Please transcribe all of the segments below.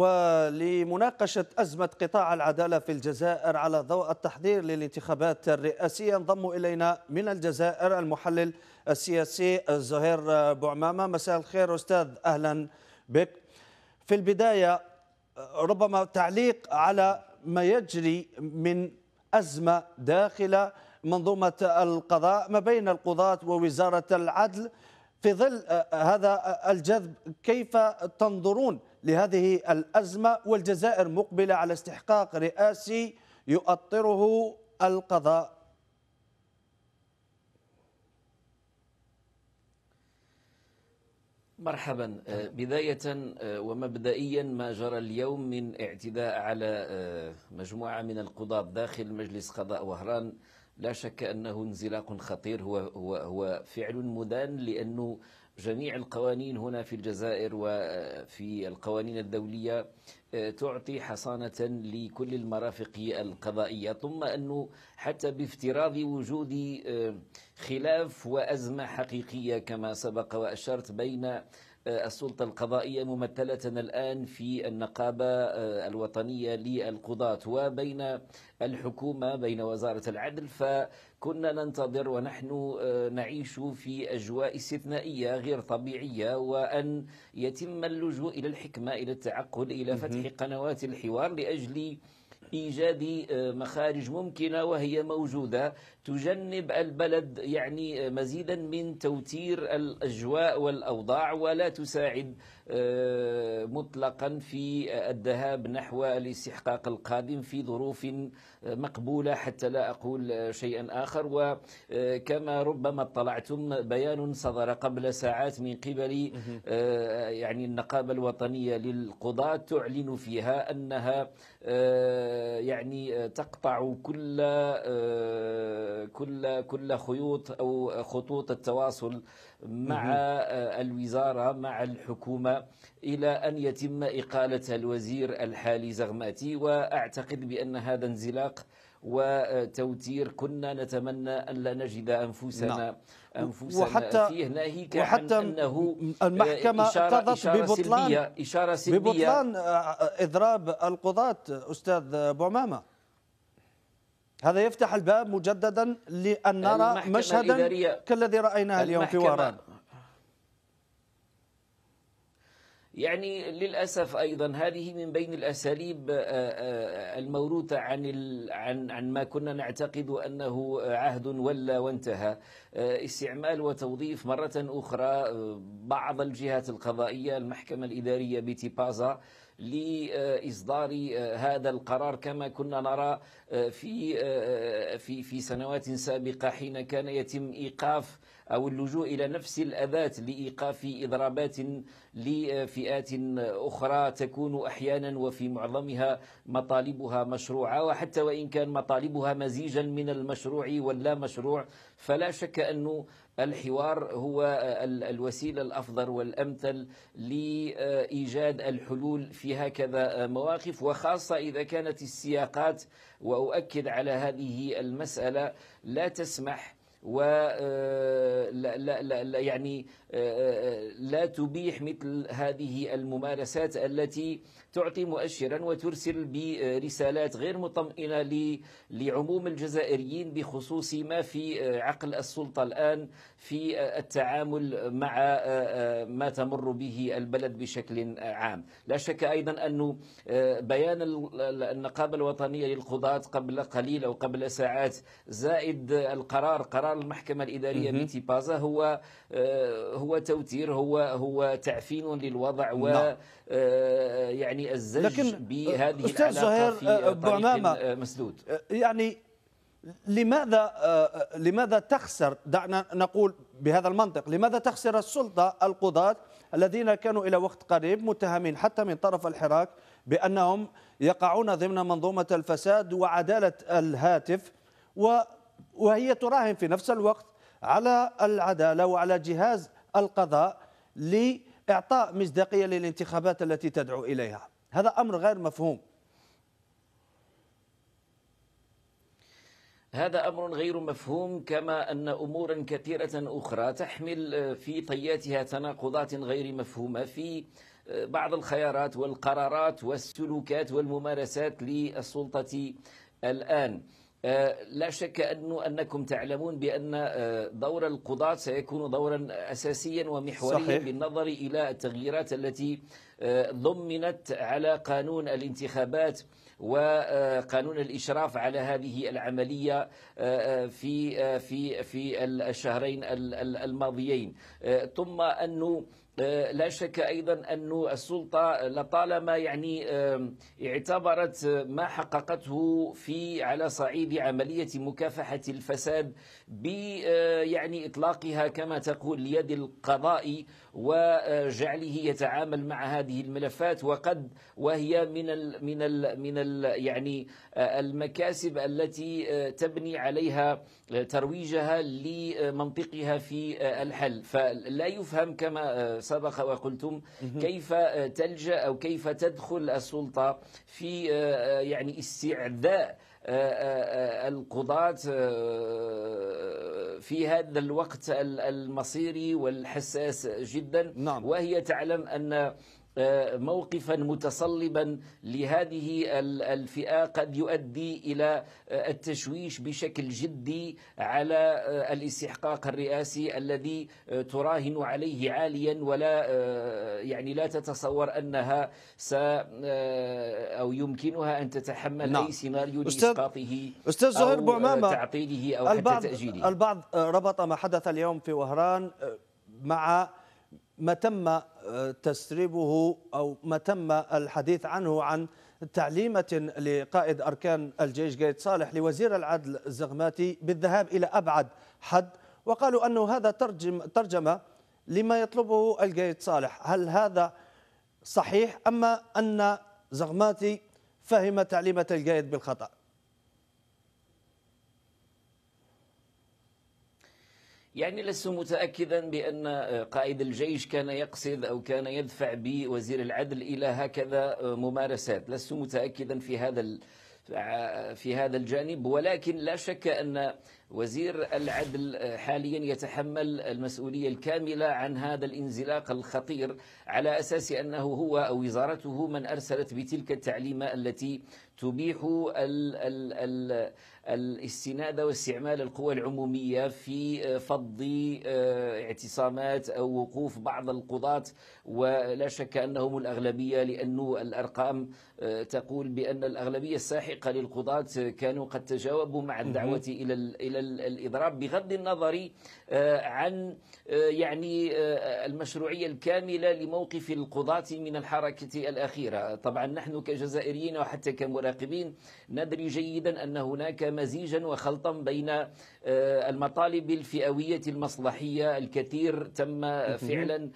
ولمناقشة أزمة قطاع العدالة في الجزائر على ضوء التحضير للانتخابات الرئاسية انضم إلينا من الجزائر المحلل السياسي زهير بوعمامة مساء الخير أستاذ أهلا بك في البداية ربما تعليق على ما يجري من أزمة داخل منظومة القضاء ما بين القضاة ووزارة العدل في ظل هذا الجذب كيف تنظرون لهذه الأزمة والجزائر مقبلة على استحقاق رئاسي يؤطره القضاء مرحبا آه، بداية آه، ومبدئيا ما جرى اليوم من اعتداء على آه، مجموعة من القضاة داخل مجلس قضاء وهران لا شك أنه انزلاق خطير هو, هو, هو فعل مدان لأنه جميع القوانين هنا في الجزائر وفي القوانين الدولية آه، تعطي حصانة لكل المرافق القضائية ثم أنه حتى بافتراض وجود آه، خلاف وأزمة حقيقية كما سبق وأشرت بين السلطة القضائية ممثلة الآن في النقابة آه، الوطنية للقضاة وبين الحكومة بين وزارة العدل فكنا ننتظر ونحن آه، نعيش في أجواء استثنائية غير طبيعية وأن يتم اللجوء إلى الحكمة إلى التعقل إلى فتح قنوات الحوار لأجل ايجاد آه، مخارج ممكنه وهي موجوده تجنب البلد يعني مزيدا من توتير الأجواء والأوضاع ولا تساعد آه، مطلقا في الذهاب نحو الاستحقاق القادم في ظروف آه، مقبولة حتى لا أقول شيئا آخر وكما آه، ربما اطلعتم بيان صدر قبل ساعات من قبل يعني النقابة الوطنية للقضاة تعلن فيها أنها يعني تقطع كل كل كل خيوط او خطوط التواصل مع الوزاره مع الحكومه الى ان يتم اقاله الوزير الحالي زغماتي واعتقد بان هذا انزلاق وتوتير كنا نتمنى أن لا نجد أنفسنا نعم. أنفسنا وحتى فيه ناهيك وحتى عن أنه المحكمة إشارة اقتضت إشارة ببطلان سلبية إشارة سلبية ببطلان آه، آه، إضراب القضاة أستاذ بومامة هذا يفتح الباب مجددا لان نرى مشهدا كالذي رايناه اليوم في وهران يعني للأسف أيضا هذه من بين الأساليب آه، آه، الموروثة عن عن عن ما كنا نعتقد أنه عهد ولا وانتهى آه، استعمال وتوظيف مرة أخرى بعض الجهات القضائية المحكمة الإدارية بتيبازا لإصدار هذا القرار كما كنا نرى في في في سنوات سابقة حين كان يتم إيقاف أو اللجوء إلى نفس الأذات لإيقاف إضرابات لفئات أخرى تكون أحيانا وفي معظمها مطالبها مشروعة وحتى وإن كان مطالبها مزيجا من المشروع واللا مشروع فلا شك أن الحوار هو الوسيله الافضل والامثل لايجاد الحلول في هكذا مواقف وخاصه اذا كانت السياقات واؤكد على هذه المساله لا تسمح و آه، لا لا لا يعني آه، آه، لا تبيح مثل هذه الممارسات التي تعطي مؤشرا وترسل برسالات غير مطمئنه لعموم الجزائريين بخصوص ما في عقل السلطه الان في التعامل مع ما تمر به البلد بشكل عام لا شك ايضا انه بيان النقابه الوطنيه للقضاه قبل قليل او قبل ساعات زائد القرار قرار قرار المحكمة الإدارية بازا هو آه، هو توتير هو هو تعفين للوضع و نعم. آه، يعني الزج لكن بهذه أستاذ زهير آه، بعنامة مسدود يعني لماذا لماذا تخسر دعنا نقول بهذا المنطق لماذا تخسر السلطة القضاة الذين كانوا إلى وقت قريب متهمين حتى من طرف الحراك بأنهم يقعون ضمن منظومة الفساد وعدالة الهاتف و وهي تراهن في نفس الوقت على العداله وعلى جهاز القضاء لاعطاء مصداقيه للانتخابات التي تدعو اليها هذا امر غير مفهوم هذا امر غير مفهوم كما ان امورا كثيره اخرى تحمل آه، في طياتها تناقضات غير مفهومه في آه، بعض الخيارات والقرارات والسلوكات والممارسات للسلطه الان آه، لا شك أنه أنكم تعلمون بأن آه، دور القضاة سيكون دورا أساسيا ومحوريا صحيح. بالنظر إلى التغييرات التي آه، ضمنت على قانون الانتخابات وقانون الإشراف على هذه العملية في في في الشهرين الماضيين ثم أنه آه، لا شك أيضا أن السلطة لطالما يعني اعتبرت ما حققته في على صعيد عملية مكافحة الفساد ب آه، يعني إطلاقها كما تقول ليد القضاء وجعله يتعامل مع هذه الملفات وقد وهي من الـ من الـ من الـ يعني آه، المكاسب التي تبني عليها ترويجها لمنطقها في الحل فلا يفهم كما سبق وقلتم كيف آه، تلجأ أو كيف تدخل السلطة في آه، آه، يعني استعداء القضاة في هذا الوقت المصيري والحساس جدا نعم. وهي تعلم أن آه، موقفا متصلبا لهذه الفئة قد يؤدي إلى آه، التشويش بشكل جدي على آه، الاستحقاق الرئاسي الذي تراهن عليه عاليا ولا يعني لا تتصور أنها س أو يمكنها أن تتحمل نعم. أي سيناريو لإسقاطه أستاذ زهير او تعطيله أو البعض حتى تأجيله البعض ربط ما حدث اليوم في وهران مع ما تم آه، تسريبه أو ما تم الحديث عنه عن تعليمة لقائد أركان الجيش قايد صالح لوزير العدل الزغماتي بالذهاب إلى أبعد حد وقالوا أنه هذا ترجم ترجمة لما يطلبه القايد صالح هل هذا صحيح أما أن زغماتي فهم تعليمة القايد بالخطأ يعني لست متأكدا بأن آه، قائد الجيش كان يقصد أو كان يدفع بوزير العدل إلى هكذا آه، ممارسات لست متأكدا في هذا آه، في هذا الجانب ولكن لا شك أن وزير العدل آه، حاليا يتحمل المسؤولية الكاملة عن هذا الانزلاق الخطير على أساس أنه هو أو وزارته من أرسلت بتلك التعليمة التي تبيح ال ال ال الاستناد واستعمال القوى العمومية في آه، فض آه، اعتصامات أو وقوف بعض القضاة ولا شك أنهم الأغلبية لأن الأرقام تقول بأن الأغلبية الساحقة للقضاة كانوا قد تجاوبوا مع الدعوة إلى الإضراب بغض النظر آه، عن آه، يعني آه، المشروعية الكاملة لموقف القضاة من الحركة الأخيرة طبعا نحن كجزائريين وحتى كمراقبين ندري جيدا أن هناك مزيجا وخلطا بين المطالب الفئوية المصلحية الكثير تم فعلا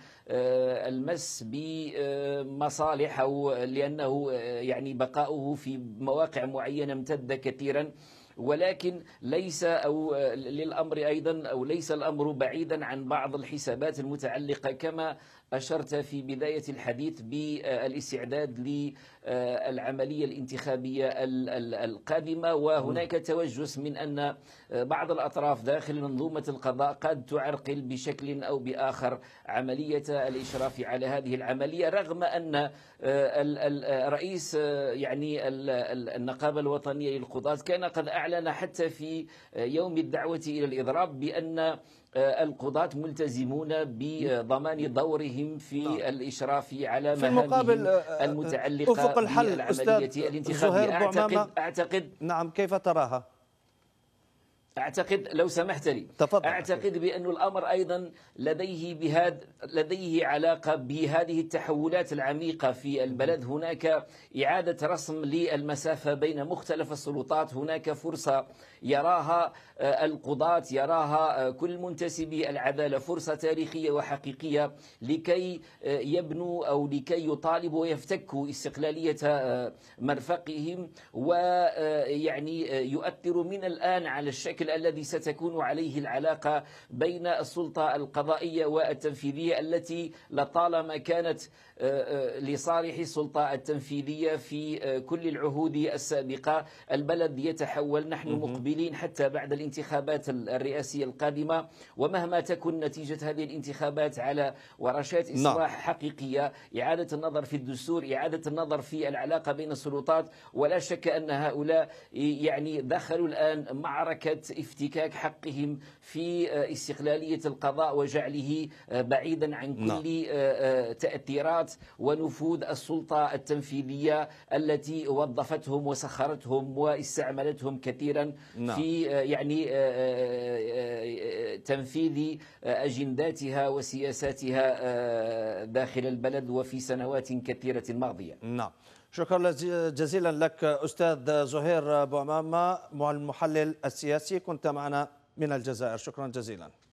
المس بمصالح أو لأنه يعني بقاؤه في مواقع معينة امتد كثيرا ولكن ليس أو آه، للأمر أيضا أو ليس الأمر بعيدا عن بعض الحسابات المتعلقة كما أشرت في بداية الحديث بالاستعداد للعملية الانتخابية القادمة وهناك نعم. توجس من أن بعض الأطراف داخل منظومة القضاء قد تعرقل بشكل أو بآخر عملية الإشراف على هذه العملية رغم أن الرئيس يعني النقابة الوطنية للقضاة كان قد أعلن حتى في يوم الدعوة إلى الإضراب بأن آه، القضاة ملتزمون بضمان نعم. دورهم في نعم. الإشراف على في آه، آه، المتعلقة أفق الحل بالعملية الانتخابية أعتقد, أعتقد نعم كيف تراها؟ أعتقد لو سمحت لي تفضل. أعتقد بأن الأمر أيضا لديه بهاد لديه علاقة بهذه التحولات العميقة في البلد هناك إعادة رسم للمسافة بين مختلف السلطات هناك فرصة يراها آه، القضاة يراها آه، كل منتسبي العدالة فرصة تاريخية وحقيقية لكي آه، يبنوا أو لكي يطالبوا ويفتكوا استقلالية مرفقهم ويعني يؤثر من الآن على الشكل الشكل الذي ستكون عليه العلاقة بين السلطة القضائية والتنفيذية التي لطالما كانت آه، آه، لصالح السلطة التنفيذية في آه، كل العهود السابقة البلد يتحول نحن مقبلين حتى بعد الانتخابات الرئاسية القادمة ومهما تكن نتيجة هذه الانتخابات على ورشات نعم. إصلاح حقيقية إعادة النظر في الدستور إعادة النظر في العلاقة بين السلطات ولا شك أن هؤلاء يعني دخلوا الآن معركة افتكاك حقهم في آه، استقلالية القضاء وجعله آه، بعيدا عن كل نعم. آه، تأثيرات ونفوذ السلطة التنفيذية التي وظفتهم وسخرتهم واستعملتهم كثيرا نعم. في يعني تنفيذ أجنداتها وسياساتها داخل البلد وفي سنوات كثيرة ماضية نعم شكرا جزيلا لك أستاذ زهير بوعمامه المحلل السياسي كنت معنا من الجزائر شكرا جزيلا